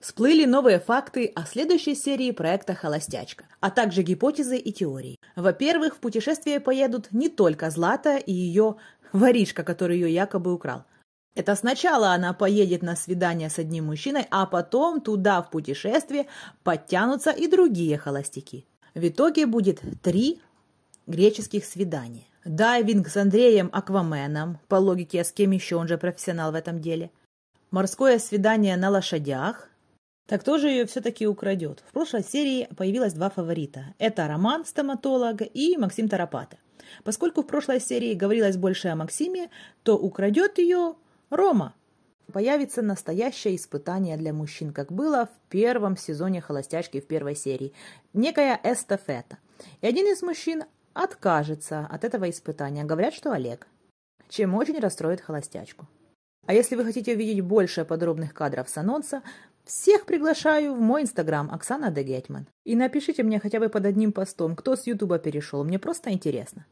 Всплыли новые факты о следующей серии проекта «Холостячка», а также гипотезы и теории. Во-первых, в путешествие поедут не только Злата и ее воришка, который ее якобы украл. Это сначала она поедет на свидание с одним мужчиной, а потом туда в путешествие подтянутся и другие холостяки. В итоге будет три греческих свидания. Дайвинг с Андреем Акваменом, по логике, а с кем еще он же профессионал в этом деле. Морское свидание на лошадях, так тоже ее все-таки украдет? В прошлой серии появилось два фаворита. Это Роман, стоматолог, и Максим Тарапата. Поскольку в прошлой серии говорилось больше о Максиме, то украдет ее Рома. Появится настоящее испытание для мужчин, как было в первом сезоне «Холостячки» в первой серии. Некая эстафета. И один из мужчин откажется от этого испытания. Говорят, что Олег. Чем очень расстроит холостячку. А если вы хотите увидеть больше подробных кадров с анонса, всех приглашаю в мой инстаграм Оксана Дегетман. И напишите мне хотя бы под одним постом, кто с ютуба перешел, мне просто интересно.